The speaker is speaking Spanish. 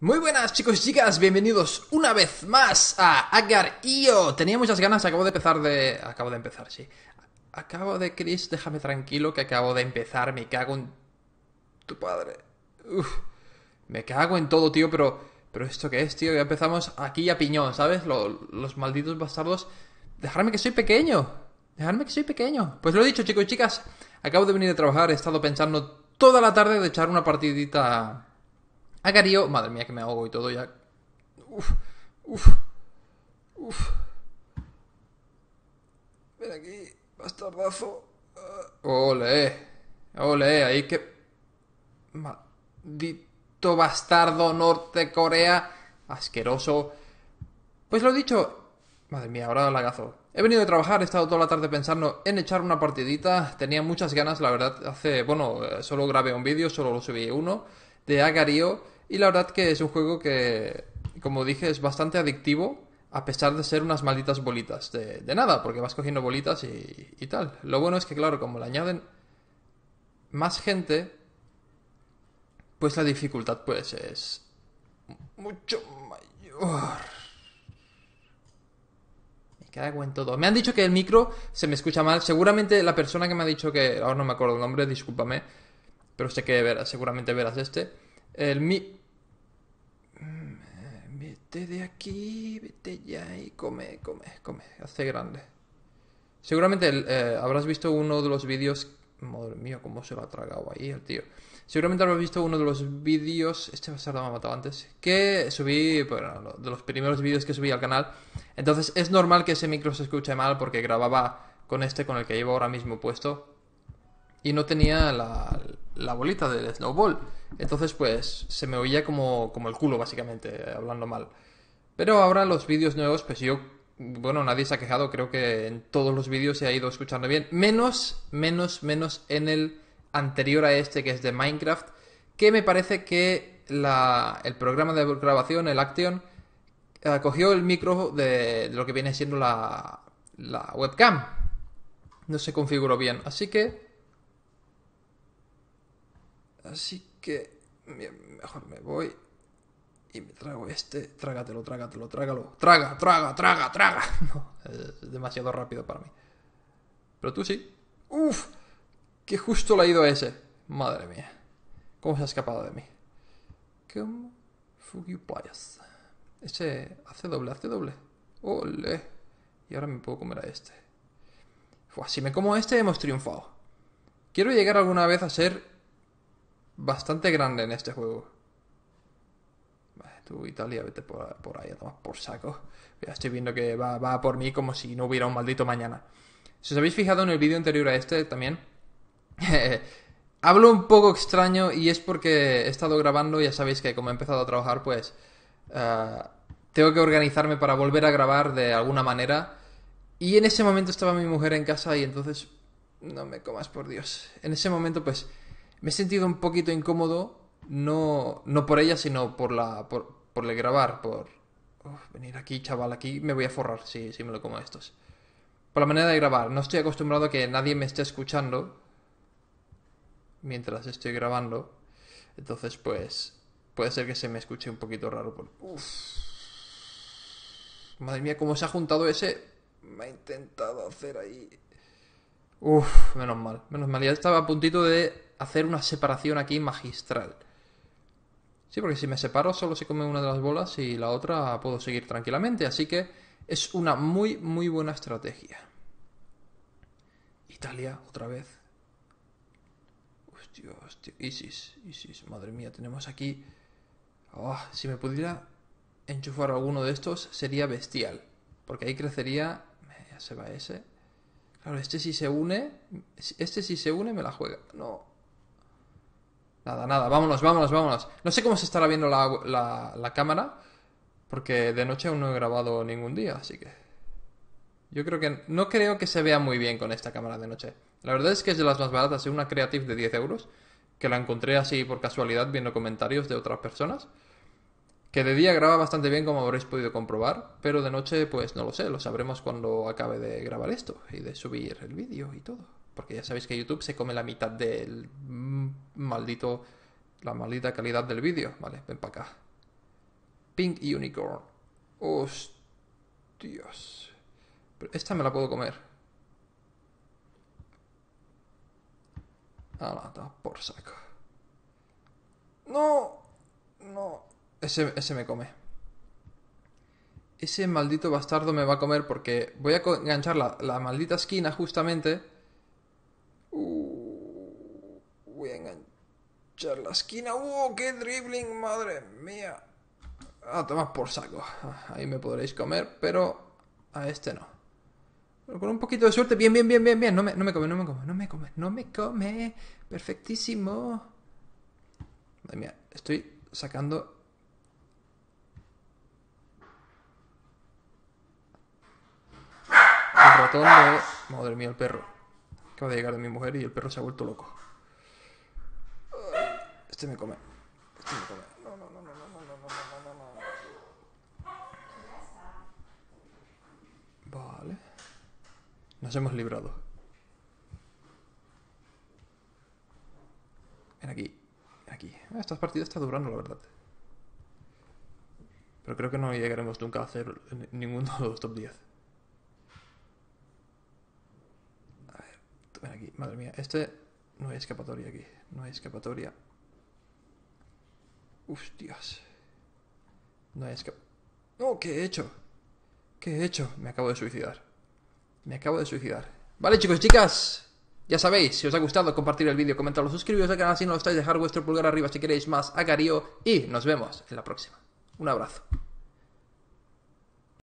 Muy buenas chicos y chicas, bienvenidos una vez más a Agar.io Tenía muchas ganas, acabo de empezar de... acabo de empezar, sí Acabo de, Chris, déjame tranquilo que acabo de empezar, me cago en... tu padre me cago en todo, tío, pero... pero esto que es, tío, ya empezamos aquí a piñón, ¿sabes? los malditos bastardos Dejarme que soy pequeño, dejarme que soy pequeño Pues lo he dicho chicos y chicas, acabo de venir de trabajar, he estado pensando toda la tarde de echar una partidita Agar.io... Madre mía, que me ahogo y todo ya. Uf, uf, uf. Ven aquí, bastardazo. Ah. Ole, ole, ahí que... Maldito bastardo Norte Corea. Asqueroso. Pues lo dicho. Madre mía, ahora lagazo. He venido a trabajar, he estado toda la tarde pensando en echar una partidita. Tenía muchas ganas, la verdad. Hace, bueno, eh, solo grabé un vídeo, solo lo subí uno, de Agario y la verdad que es un juego que, como dije, es bastante adictivo, a pesar de ser unas malditas bolitas de, nada, porque vas cogiendo bolitas y, tal. Lo bueno es que, claro, como le añaden más gente, pues la dificultad pues es mucho mayor. Me cago en todo. Me han dicho que el micro se me escucha mal. Seguramente la persona que me ha dicho que... Ahora no me acuerdo el nombre, discúlpame. Pero sé que verás, seguramente verás este el mi... Mm, vete de aquí, vete ya y come, come, come. Hace grande. Seguramente eh, habrás visto uno de los vídeos... Madre mía, cómo se lo ha tragado ahí el tío. Seguramente habrás visto uno de los vídeos... Este donde me ha matado antes. Que subí... Bueno, de los primeros vídeos que subí al canal. Entonces es normal que ese micro se escuche mal porque grababa con este con el que llevo ahora mismo puesto. Y no tenía la, la bolita del snowball. Entonces, pues se me oía como, el culo, básicamente, hablando mal. Pero ahora los vídeos nuevos, pues yo, bueno, nadie se ha quejado, creo que en todos los vídeos se ha ido escuchando bien, menos, menos, menos en el anterior a este que es de Minecraft, que me parece que el programa de grabación, el Action, eh, cogió el micro de, lo que viene siendo la, la webcam. No se configuró bien, así que... Así que mejor me voy y me trago este. Trágatelo, trágatelo, trágalo. Traga, traga, traga, traga. No, es demasiado rápido para mí. Pero tú sí. Uf, Qué justo le ha ido a ese. Madre mía. ¿Cómo se ha escapado de mí? ¿Cómo Fugue payas? Ese hace doble, hace doble. Ole. Y ahora me puedo comer a este. si me como a este hemos triunfado. Quiero llegar alguna vez a ser bastante grande en este juego. Tú, Italia, vete por, ahí a por saco. Ya estoy viendo que va, va por mí como si no hubiera un maldito mañana. Si os habéis fijado en el vídeo anterior a este también, hablo un poco extraño y es porque he estado grabando, ya sabéis que como he empezado a trabajar, pues eh, tengo que organizarme para volver a grabar de alguna manera. Y en ese momento estaba mi mujer en casa y entonces, no me comas por Dios. En ese momento, pues me he sentido un poquito incómodo, no, no por ella, sino por, la, por, el grabar, por venir aquí, chaval, aquí me voy a forrar si, me lo como estos. Por la manera de grabar, no estoy acostumbrado a que nadie me esté escuchando mientras estoy grabando. Entonces, pues, puede ser que se me escuche un poquito raro. Por... Madre mía, cómo se ha juntado ese. Me ha intentado hacer ahí. Uf, menos mal, menos mal. Ya estaba a puntito de hacer una separación aquí magistral. Sí, porque si me separo solo se come una de las bolas y la otra puedo seguir tranquilamente. Así que es una muy, muy buena estrategia. Italia, otra vez. Hostia, hostia. Isis, Isis, madre mía, tenemos aquí... Ah, si me pudiera enchufar alguno de estos sería bestial. Porque ahí crecería... Ya se va ese. Claro, este si se une... Este si se une me la juega. No, Nada, nada, vámonos, vámonos, vámonos. No sé cómo se estará viendo la, la, cámara, porque de noche aún no he grabado ningún día, así que... Yo creo que... No creo que se vea muy bien con esta cámara de noche. La verdad es que es de las más baratas, es una Creative de 10 euros, que la encontré así por casualidad viendo comentarios de otras personas, que de día graba bastante bien como habréis podido comprobar, pero de noche pues no lo sé, lo sabremos cuando acabe de grabar esto y de subir el vídeo y todo, porque ya sabéis que YouTube se come la mitad del maldito, la maldita calidad del vídeo. Vale, ven para acá. Pink Unicorn. Hostias. Pero esta me la puedo comer. Ah, por saco. No, no. Ese, ese me come. Ese maldito bastardo me va a comer porque voy a enganchar la, la maldita esquina justamente la esquina. ¡Uh! ¡Qué dribbling! ¡Madre mía! A ah, tomar por saco. Ah, ahí me podréis comer, pero a este no. Pero con un poquito de suerte. Bien, bien, bien, bien, bien. me, no me come, no me come, no me come, no me come. Perfectísimo. Madre mía, estoy sacando El ratón de... Madre mía, el perro. Acaba de llegar de mi mujer y el perro se ha vuelto loco. Este me come. Este me come. No, no, no, no, no, no, no, no, no, Vale. Nos hemos librado. Ven aquí. Ven aquí. Esta partida está durando, la verdad. Pero creo que no llegaremos nunca a hacer ninguno de los top 10. A ver, ven aquí. Madre mía, este no hay escapatoria aquí. No hay escapatoria. Uf, No es que... No, ¿qué he hecho? ¿Qué he hecho? Me acabo de suicidar. Me acabo de suicidar. Vale, chicos y chicas. Ya sabéis, si os ha gustado, compartir el vídeo, comentarlo, suscribiros al canal si no lo estáis, dejar vuestro pulgar arriba si queréis más a y nos vemos en la próxima. Un abrazo.